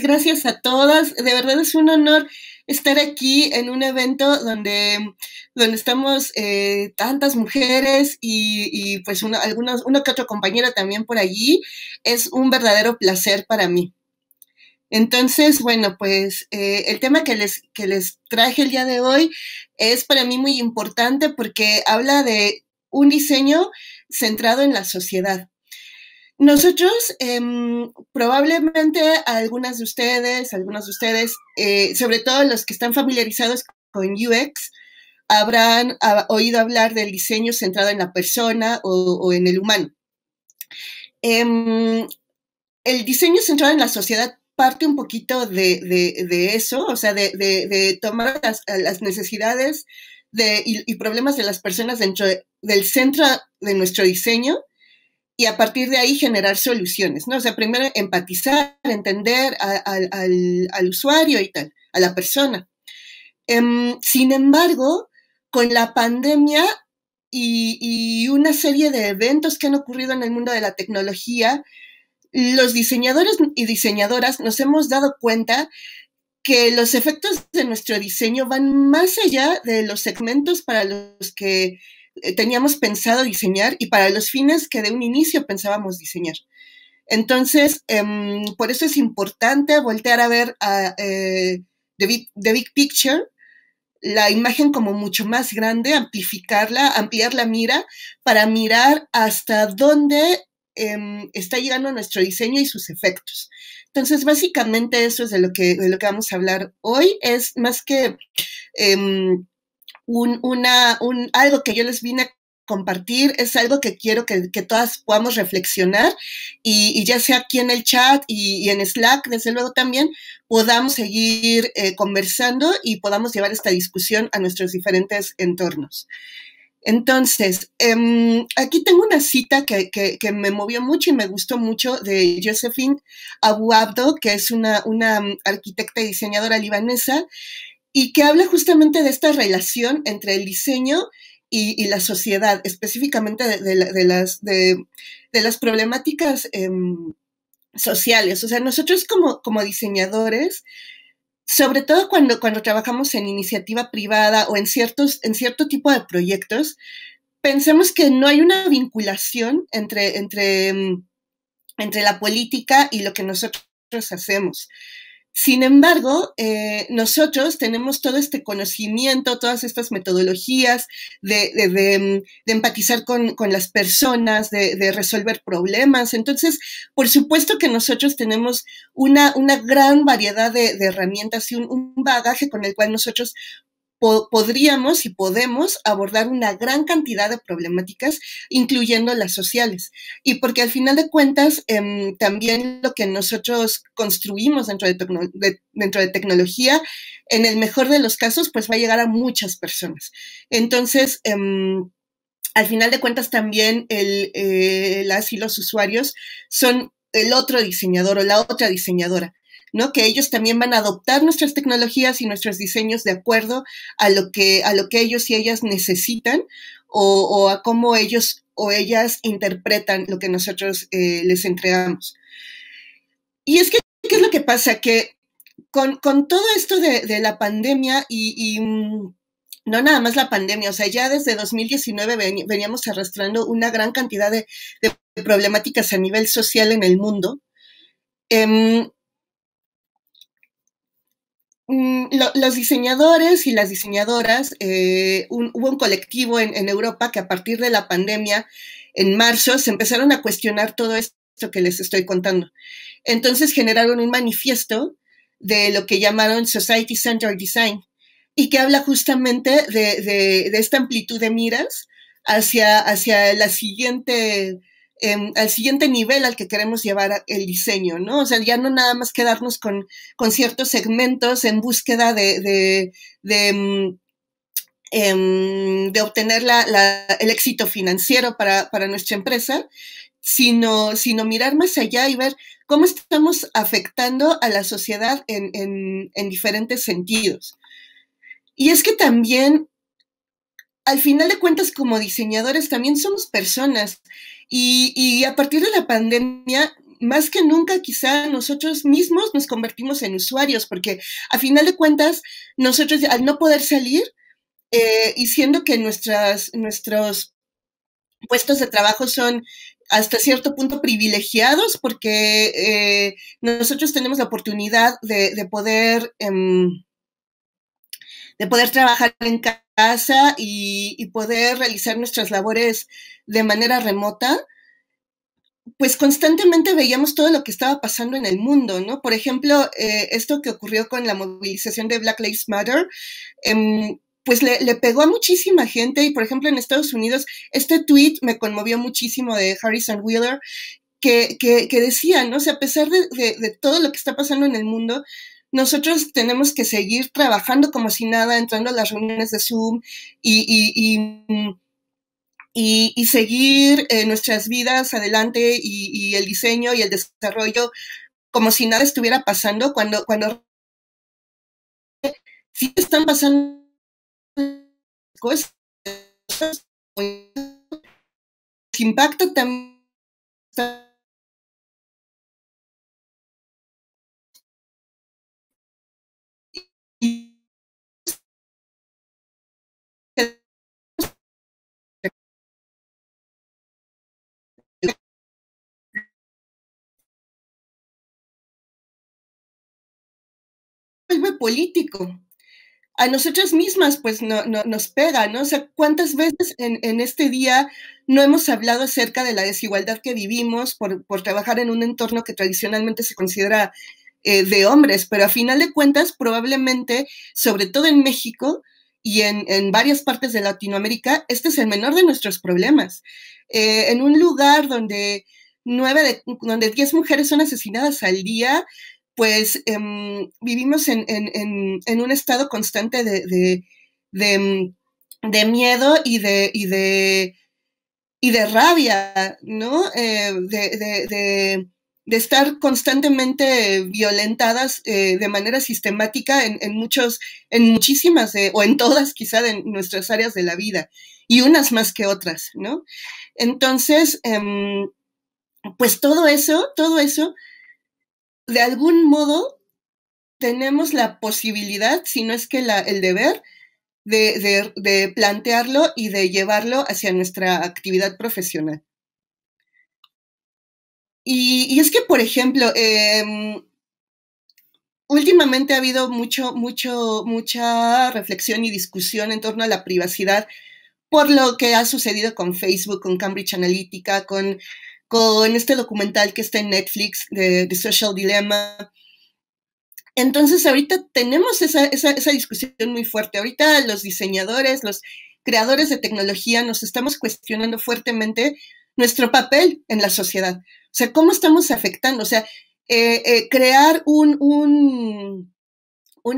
gracias a todas. De verdad es un honor estar aquí en un evento donde, donde estamos eh, tantas mujeres y, pues una, algunos, uno que otra compañera también por allí. Es un verdadero placer para mí. Entonces, bueno, pues eh, el tema que les, que les traje el día de hoy es para mí muy importante porque habla de un diseño centrado en la sociedad. Nosotros, em, probablemente algunas de ustedes, algunos de ustedes, eh, sobre todo los que están familiarizados con UX, habrán ah, oído hablar del diseño centrado en la persona o, en el humano. Em, el diseño centrado en la sociedad parte un poquito de, eso, o sea, de, tomar las, necesidades y, problemas de las personas dentro del centro de nuestro diseño y a partir de ahí generar soluciones, ¿no? O sea, primero empatizar, entender al, usuario y tal, a la persona. Em, sin embargo, con la pandemia y, una serie de eventos que han ocurrido en el mundo de la tecnología, los diseñadores y diseñadoras nos hemos dado cuenta que los efectos de nuestro diseño van más allá de los segmentos para los que eh, teníamos pensado diseñar y para los fines que de un inicio pensábamos diseñar. Entonces, em, por eso es importante voltear a ver a, eh, the, big, Picture, la imagen como mucho más grande, amplificarla, ampliar la mira para mirar hasta dónde em, está llegando nuestro diseño y sus efectos. Entonces, básicamente eso es de lo que, de lo que vamos a hablar hoy. Es más que em, un, una, un, algo que yo les vine a compartir, es algo que quiero que, todas podamos reflexionar y, ya sea aquí en el chat y, en Slack, desde luego también, podamos seguir eh, conversando y podamos llevar esta discusión a nuestros diferentes entornos. Entonces, em, aquí tengo una cita que, me movió mucho y me gustó mucho de Josephine Abu Abdo, que es una, una arquitecta y diseñadora libanesa, y que habla justamente de esta relación entre el diseño y, la sociedad, específicamente de, las, de, las problemáticas em, sociales. O sea, nosotros como, como diseñadores, sobre todo cuando, cuando trabajamos en iniciativa privada o en, ciertos, en cierto tipo de proyectos, pensamos que no hay una vinculación entre, entre, em, entre la política y lo que nosotros hacemos. Sin embargo, eh, nosotros tenemos todo este conocimiento, todas estas metodologías de, mm, empatizar con, las personas, de, resolver problemas. Entonces, por supuesto que nosotros tenemos una, una gran variedad de, herramientas y un, un, bagaje con el cual nosotros podríamos y podemos abordar una gran cantidad de problemáticas, incluyendo las sociales. Y porque al final de cuentas, em, también lo que nosotros construimos dentro de, tecnología, en el mejor de los casos, pues va a llegar a muchas personas. Entonces, em, al final de cuentas, también el, eh, las y los usuarios son el otro diseñador o la otra diseñadora. Que ellos también van a adoptar nuestras tecnologías y nuestros diseños de acuerdo a lo que, a lo que ellos y ellas necesitan o, a cómo ellos o ellas interpretan lo que nosotros eh, les entregamos. Y es que, ¿qué es lo que pasa? Que con, todo esto de, la pandemia y, mm, no nada más la pandemia, o sea, ya desde 2019 veníamos arrastrando una gran cantidad de, problemáticas a nivel social en el mundo. Em, Mm, los diseñadores y las diseñadoras, eh, hubo un colectivo en, Europa que a partir de la pandemia, en marzo, se empezaron a cuestionar todo esto que les estoy contando. Entonces generaron un manifiesto de lo que llamaron Society Center Design y que habla justamente de, esta amplitud de miras hacia, hacia la siguiente Em, al siguiente nivel al que queremos llevar el diseño, ¿no? O sea, ya no nada más quedarnos con, ciertos segmentos en búsqueda de, de, em, em, obtener el éxito financiero para, nuestra empresa, sino, sino mirar más allá y ver cómo estamos afectando a la sociedad en diferentes sentidos. Y es que también, al final de cuentas, como diseñadores, también somos personas y, a partir de la pandemia, más que nunca quizá nosotros mismos nos convertimos en usuarios, porque a final de cuentas, nosotros al no poder salir eh, y siendo que nuestras, nuestros puestos de trabajo son hasta cierto punto privilegiados porque eh, nosotros tenemos la oportunidad de, poder... Em, de poder trabajar en casa y, poder realizar nuestras labores de manera remota, pues constantemente veíamos todo lo que estaba pasando en el mundo, ¿no? Por ejemplo, eh, esto que ocurrió con la movilización de Black Lives Matter, em, pues le, pegó a muchísima gente y, por ejemplo, en Estados Unidos, este tweet me conmovió muchísimo de Harrison Wheeler, que, decía, ¿no? O a pesar de todo lo que está pasando en el mundo, nosotros tenemos que seguir trabajando como si nada, entrando a las reuniones de Zoom y, y, seguir eh, nuestras vidas adelante y, el diseño y el desarrollo como si nada estuviera pasando cuando cuando sí están pasando cosas pues, impacto también político. A nosotras mismas, pues, no, nos pega, ¿no? O sea, ¿cuántas veces en, este día no hemos hablado acerca de la desigualdad que vivimos por, trabajar en un entorno que tradicionalmente se considera eh, de hombres? Pero a final de cuentas, probablemente, sobre todo en México, y en, varias partes de Latinoamérica, este es el menor de nuestros problemas. Eh, en un lugar donde nueve donde diez mujeres son asesinadas al día, pues em, vivimos en, un estado constante em, de, miedo y de, y de, rabia, ¿no? Eh, de, estar constantemente violentadas eh, de manera sistemática en, muchos, en muchísimas o en todas quizá en nuestras áreas de la vida, y unas más que otras, ¿no? Entonces, em, pues todo eso, todo eso de algún modo tenemos la posibilidad, si no es que la, el deber, de, plantearlo y de llevarlo hacia nuestra actividad profesional. Y, es que, por ejemplo, em, últimamente ha habido mucho, mucho, mucha reflexión y discusión en torno a la privacidad por lo que ha sucedido con Facebook, con Cambridge Analytica, con en este documental que está en Netflix de, Social Dilemma. Entonces ahorita tenemos esa, esa, discusión muy fuerte. Ahorita los diseñadores, los creadores de tecnología, nos estamos cuestionando fuertemente nuestro papel en la sociedad. O sea, cómo estamos afectando. O sea, eh, eh, crear un, un,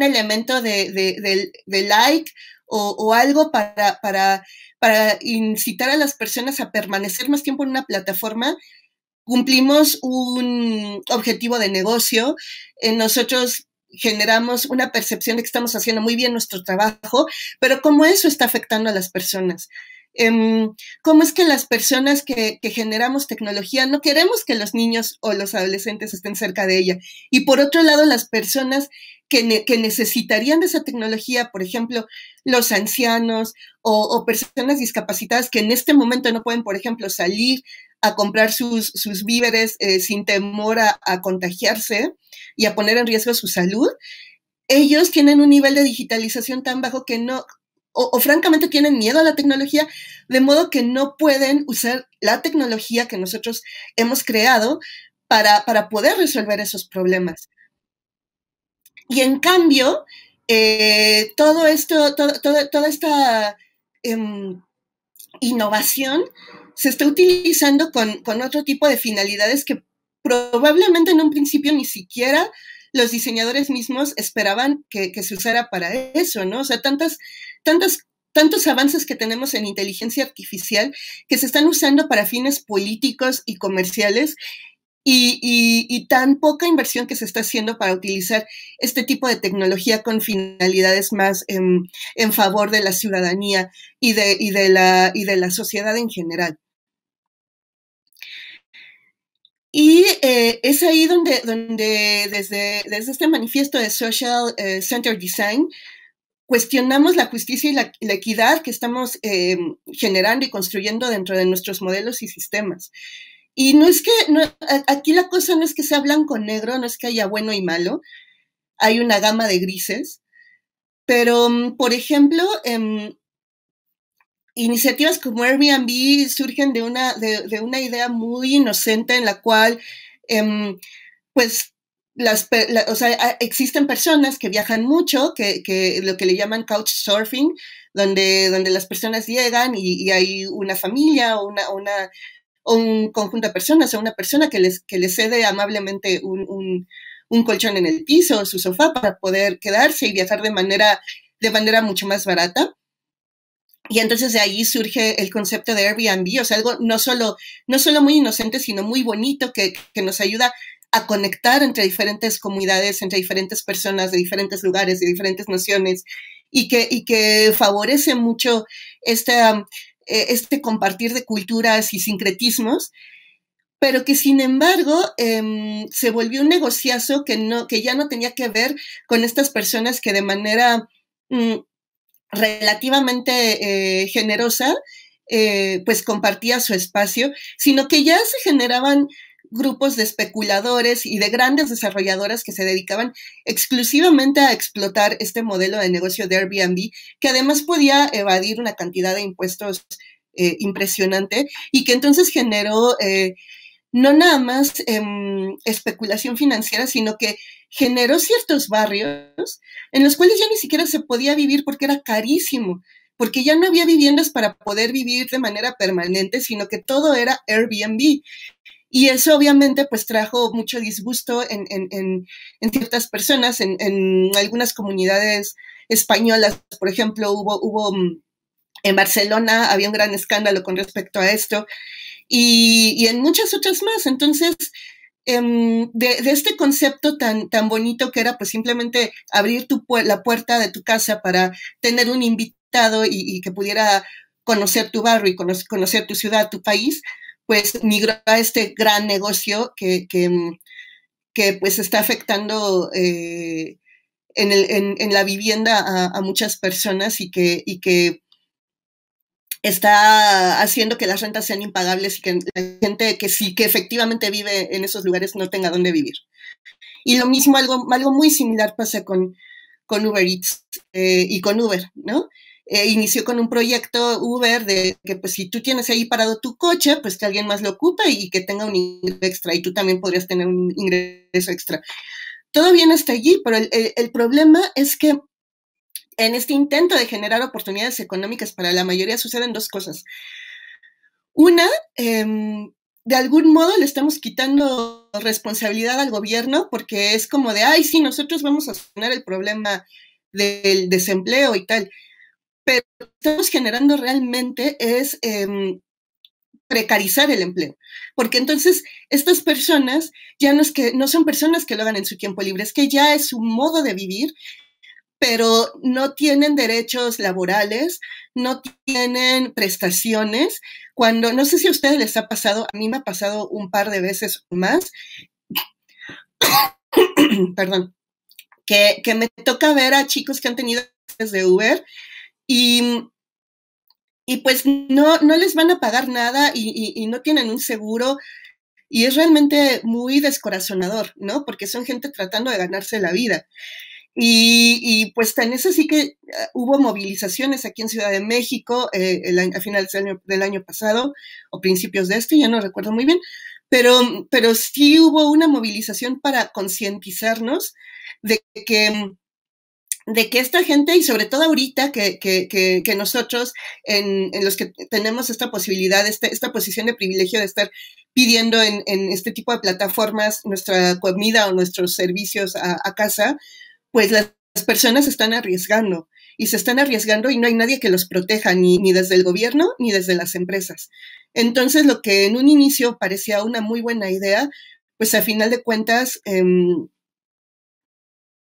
elemento de, de like o, algo para, para, para incitar a las personas a permanecer más tiempo en una plataforma, cumplimos un objetivo de negocio, eh, nosotros generamos una percepción de que estamos haciendo muy bien nuestro trabajo, pero cómo eso está afectando a las personas. Em, ¿Cómo es que las personas que, que, generamos tecnología no queremos que los niños o los adolescentes estén cerca de ella? Y por otro lado, las personas que, necesitarían de esa tecnología, por ejemplo, los ancianos o, personas discapacitadas que en este momento no pueden, por ejemplo, salir a comprar sus, víveres eh, sin temor a, contagiarse y a poner en riesgo su salud, ellos tienen un nivel de digitalización tan bajo que no, o, francamente tienen miedo a la tecnología, de modo que no pueden usar la tecnología que nosotros hemos creado para poder resolver esos problemas. Y en cambio, eh, todo esto, toda esta em, innovación se está utilizando con, otro tipo de finalidades que probablemente en un principio ni siquiera los diseñadores mismos esperaban que, se usara para eso, ¿no? O sea, tantas tantos avances que tenemos en inteligencia artificial que se están usando para fines políticos y comerciales y, tan poca inversión que se está haciendo para utilizar este tipo de tecnología con finalidades más en, favor de la ciudadanía y de, la, sociedad en general. Y eh, es ahí donde, desde, este manifiesto de Social eh, Center Design cuestionamos la justicia y la, equidad que estamos eh, generando y construyendo dentro de nuestros modelos y sistemas. Y no es que, no, aquí la cosa no es que sea blanco-negro, no es que haya bueno y malo, hay una gama de grises, pero, mm, por ejemplo, em, iniciativas como Airbnb surgen de una, de, una, idea muy inocente en la cual, em, pues, las, existen personas que viajan mucho, que, lo que le llaman couchsurfing, donde, donde las personas llegan y, hay una familia o una, un conjunto de personas o una persona que les, que les cede amablemente un, colchón en el piso o su sofá para poder quedarse y viajar de manera, de manera mucho más barata. Y entonces de ahí surge el concepto de Airbnb, o sea, algo no solo, no solo muy inocente, sino muy bonito que, nos ayuda a conectar entre diferentes comunidades, entre diferentes personas, de diferentes lugares, de diferentes naciones, y que, y que favorece mucho esta, eh, este compartir de culturas y sincretismos, pero que sin embargo em, se volvió un negociazo que, no, que ya no tenía que ver con estas personas que de manera mm, relativamente eh, generosa eh, pues compartía su espacio, sino que ya se generaban grupos de especuladores y de grandes desarrolladoras que se dedicaban exclusivamente a explotar este modelo de negocio de Airbnb, que además podía evadir una cantidad de impuestos eh, impresionante y que entonces generó eh, no nada más em, especulación financiera, sino que generó ciertos barrios en los cuales ya ni siquiera se podía vivir porque era carísimo porque ya no había viviendas para poder vivir de manera permanente, sino que todo era Airbnb. Y eso obviamente pues trajo mucho disgusto en, ciertas personas, en, algunas comunidades españolas, por ejemplo, hubo, hubo mm, en Barcelona había un gran escándalo con respecto a esto y, en muchas otras más. Entonces, em, de, este concepto tan, tan bonito que era pues simplemente abrir tu la puerta de tu casa para tener un invitado y, que pudiera conocer tu barrio y conocer tu ciudad, tu país, pues migró a este gran negocio que, mm, pues está afectando eh, en, la vivienda a, muchas personas y que, que está haciendo que las rentas sean impagables y que la gente que sí, que efectivamente vive en esos lugares no tenga dónde vivir. Y lo mismo, algo, algo muy similar pasa con, con Uber Eats eh, y con Uber, ¿no? Eh, inició con un proyecto Uber de que pues si tú tienes ahí parado tu coche, pues que alguien más lo ocupe y que tenga un ingreso extra y tú también podrías tener un ingreso extra. Todo bien hasta allí, pero el, problema es que en este intento de generar oportunidades económicas para la mayoría suceden dos cosas. Una, em, de algún modo le estamos quitando responsabilidad al gobierno porque es como de, ay, sí, nosotros vamos a solucionar el problema del desempleo y tal pero lo que estamos generando realmente es em, precarizar el empleo, porque entonces estas personas ya no, es que, no son personas que lo hagan en su tiempo libre, es que ya es su modo de vivir, pero no tienen derechos laborales, no tienen prestaciones. Cuando, no sé si a ustedes les ha pasado, a mí me ha pasado un par de veces más, perdón, que, me toca ver a chicos que han tenido desde Uber y, mm, y pues no, no les van a pagar nada y, no tienen un seguro. Y es realmente muy descorazonador, ¿no? Porque son gente tratando de ganarse la vida. Y, y, pues en eso sí que ah, hubo movilizaciones aquí en Ciudad de México eh, a finales del año, del año, pasado o principios de este, ya no recuerdo muy bien, pero, mm, pero sí hubo una movilización para concientizarnos de que mm, de que esta gente, y sobre todo ahorita que, que, que, nosotros, en, los que tenemos esta posibilidad, esta, esta posición de privilegio de estar pidiendo en, este tipo de plataformas nuestra comida o nuestros servicios a, casa, pues las personas están arriesgando y se están arriesgando y no hay nadie que los proteja, ni, desde el gobierno ni desde las empresas. Entonces, lo que en un inicio parecía una muy buena idea, pues a final de cuentas... Em,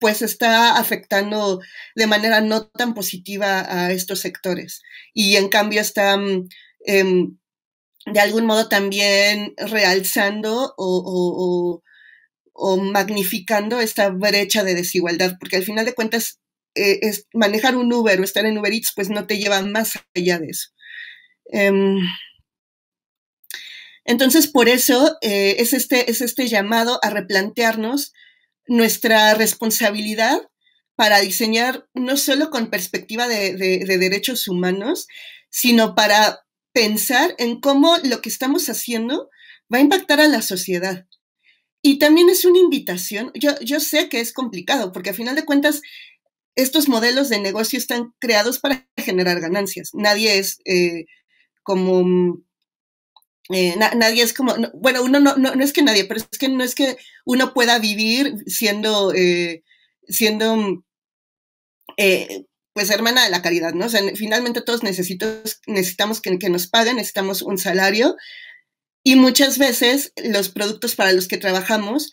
pues está afectando de manera no tan positiva a estos sectores. Y en cambio está mm, em, de algún modo también realzando o, magnificando esta brecha de desigualdad, porque al final de cuentas eh, es, manejar un Uber o estar en Uber Eats pues no te lleva más allá de eso. Em, entonces, por eso eh, es, este, es este llamado a replantearnos nuestra responsabilidad para diseñar no solo con perspectiva de, derechos humanos, sino para pensar en cómo lo que estamos haciendo va a impactar a la sociedad. Y también es una invitación, yo, sé que es complicado, porque a final de cuentas estos modelos de negocio están creados para generar ganancias. Nadie es eh, como mm, eh, nadie es como, bueno, uno no, no, es que nadie, pero es que no es que uno pueda vivir siendo, eh, siendo, mm, eh, pues hermana de la caridad, ¿no? O finalmente todos necesitamos que, que nos paguen, necesitamos un salario y muchas veces los productos para los que trabajamos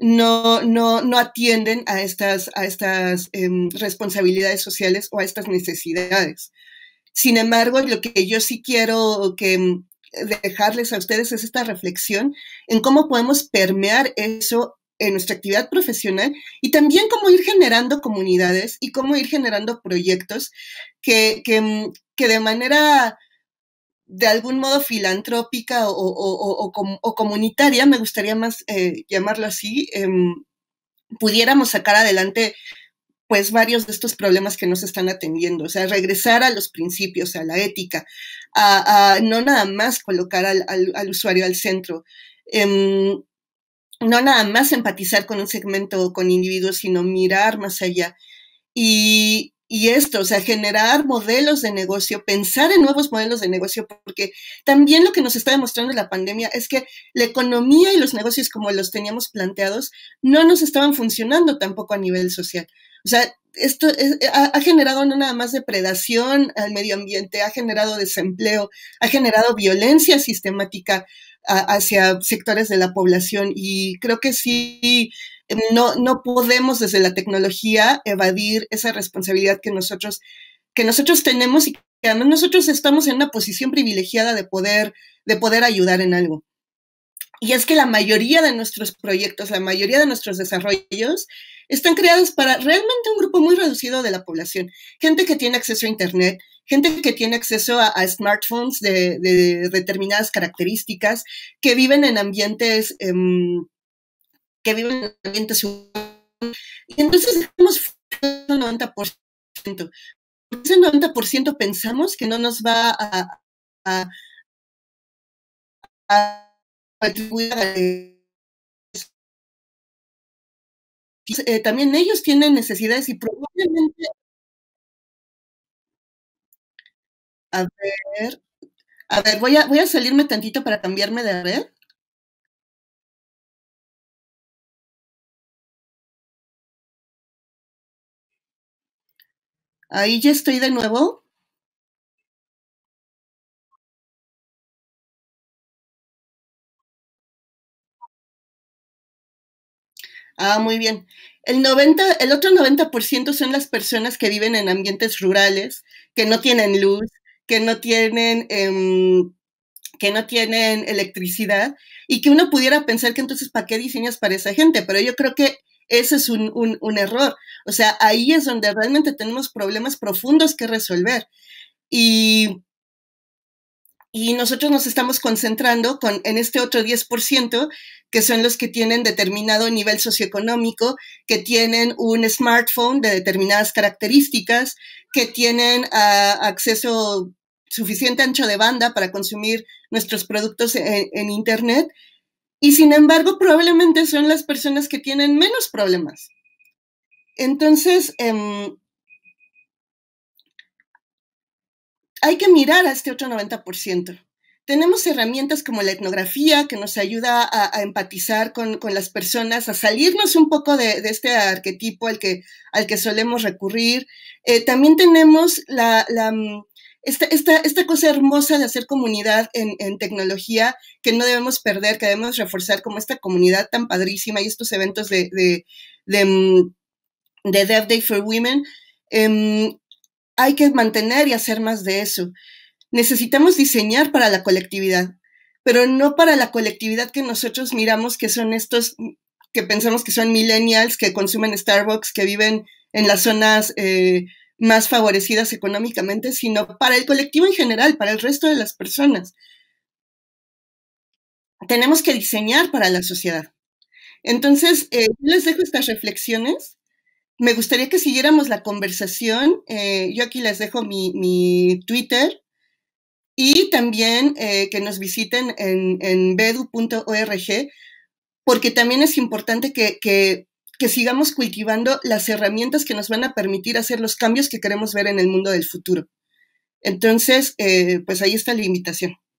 no, no, atienden a estas, a estas em, responsabilidades sociales o a estas necesidades. Sin embargo, lo que yo sí quiero que, mm, dejarles a ustedes es esta reflexión en cómo podemos permear eso en nuestra actividad profesional y también cómo ir generando comunidades y cómo ir generando proyectos que, que, de manera de algún modo filantrópica o, o, comunitaria, me gustaría más eh, llamarlo así, em, pudiéramos sacar adelante pues varios de estos problemas que nos están atendiendo, o sea, regresar a los principios, a la ética, a, no nada más colocar al, usuario al centro, em, no nada más empatizar con un segmento o con individuos, sino mirar más allá. Y, y esto, o sea, generar modelos de negocio, pensar en nuevos modelos de negocio, porque también lo que nos está demostrando la pandemia es que la economía y los negocios como los teníamos planteados no nos estaban funcionando tampoco a nivel social. O sea, esto eh, ha, generado no nada más depredación al medio ambiente, ha generado desempleo, ha generado violencia sistemática hacia sectores de la población y creo que sí, no, no podemos desde la tecnología evadir esa responsabilidad que nosotros, que nosotros tenemos y que además nosotros estamos en una posición privilegiada de poder, de poder ayudar en algo. Y es que la mayoría de nuestros proyectos, la mayoría de nuestros desarrollos están creados para realmente un grupo muy reducido de la población. Gente que tiene acceso a Internet, gente que tiene acceso a, smartphones de, determinadas características, que viven en ambientes, em, que viven en ambientes Y entonces estamos un 90%. Ese 90% pensamos que no nos va a, a eh, pues, eh, también ellos tienen necesidades y probablemente... A ver, a ver, voy a, voy a salirme tantito para cambiarme de red. Ahí ya estoy de nuevo. Ah, muy bien. El, el otro 90% son las personas que viven en ambientes rurales, que no tienen luz, que no tienen, em, que no tienen electricidad y que uno pudiera pensar que entonces, ¿para qué diseñas para esa gente? Pero yo creo que ese es un, un error. O sea, ahí es donde realmente tenemos problemas profundos que resolver. Y y nosotros nos estamos concentrando con, en este otro 10%, que son los que tienen determinado nivel socioeconómico, que tienen un smartphone de determinadas características, que tienen ah, acceso suficiente ancho de banda para consumir nuestros productos en, Internet. Y sin embargo, probablemente son las personas que tienen menos problemas. Entonces, em, hay que mirar a este otro 90%. Tenemos herramientas como la etnografía que nos ayuda a, empatizar con, las personas, a salirnos un poco de, este arquetipo al que, al que solemos recurrir. Eh, también tenemos la, mm, esta, cosa hermosa de hacer comunidad en, tecnología que no debemos perder, que debemos reforzar como esta comunidad tan padrísima y estos eventos de, de, mm, Dev Day for Women. Em, hay que mantener y hacer más de eso. Necesitamos diseñar para la colectividad, pero no para la colectividad que nosotros miramos que son estos que pensamos que son millennials, que consumen Starbucks, que viven en las zonas eh, más favorecidas económicamente, sino para el colectivo en general, para el resto de las personas. Tenemos que diseñar para la sociedad. Entonces, eh, les dejo estas reflexiones me gustaría que siguiéramos la conversación. Eh, yo aquí les dejo mi, mi Twitter y también eh, que nos visiten en, bedu.org, porque también es importante que, sigamos cultivando las herramientas que nos van a permitir hacer los cambios que queremos ver en el mundo del futuro. Entonces, eh, pues ahí está la invitación.